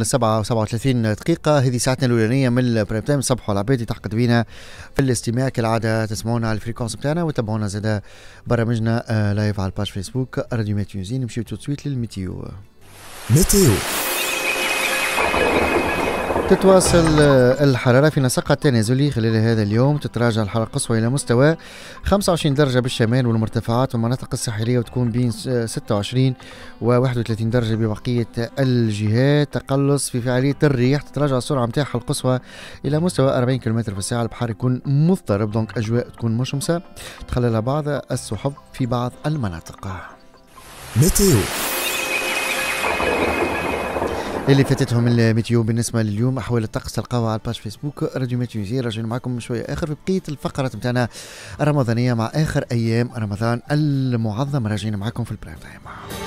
السبعة وسبعة وثلاثين دقيقة هذه ساعتنا الأولانية من البريم تايم صبحوا العبادي تحقد بينا في الاستماع كالعادة تسمعونا على الفريكونس بتاعنا وتابعونا زادا برامجنا لايف آه، على الباج فيسبوك راديو زين نمشيو تو سويت للميتيو ميتيو تتواصل الحرارة في نسقة التنازلي خلال هذا اليوم تتراجع الحرارة القصوى إلى مستوى 25 درجة بالشمال والمرتفعات والمناطق الساحلية وتكون بين 26 و 31 درجة ببقية الجهات تقلص في فعالية الرياح تتراجع السرعة متاعها القصوى إلى مستوى 40 كم في الساعة البحر يكون مضطرب دونك أجواء تكون مشمسة تخللها بعض السحب في بعض المناطق متيو اللي فاتتهم الميتيو بالنسبة لليوم أحوال الطقس تلقاوها على الباج فيسبوك راديو ميتيو راجعين معكم شوية آخر في بقية الفقرات نتاعنا الرمضانية مع آخر أيام رمضان المعظم راجعين معكم في البرايم تايم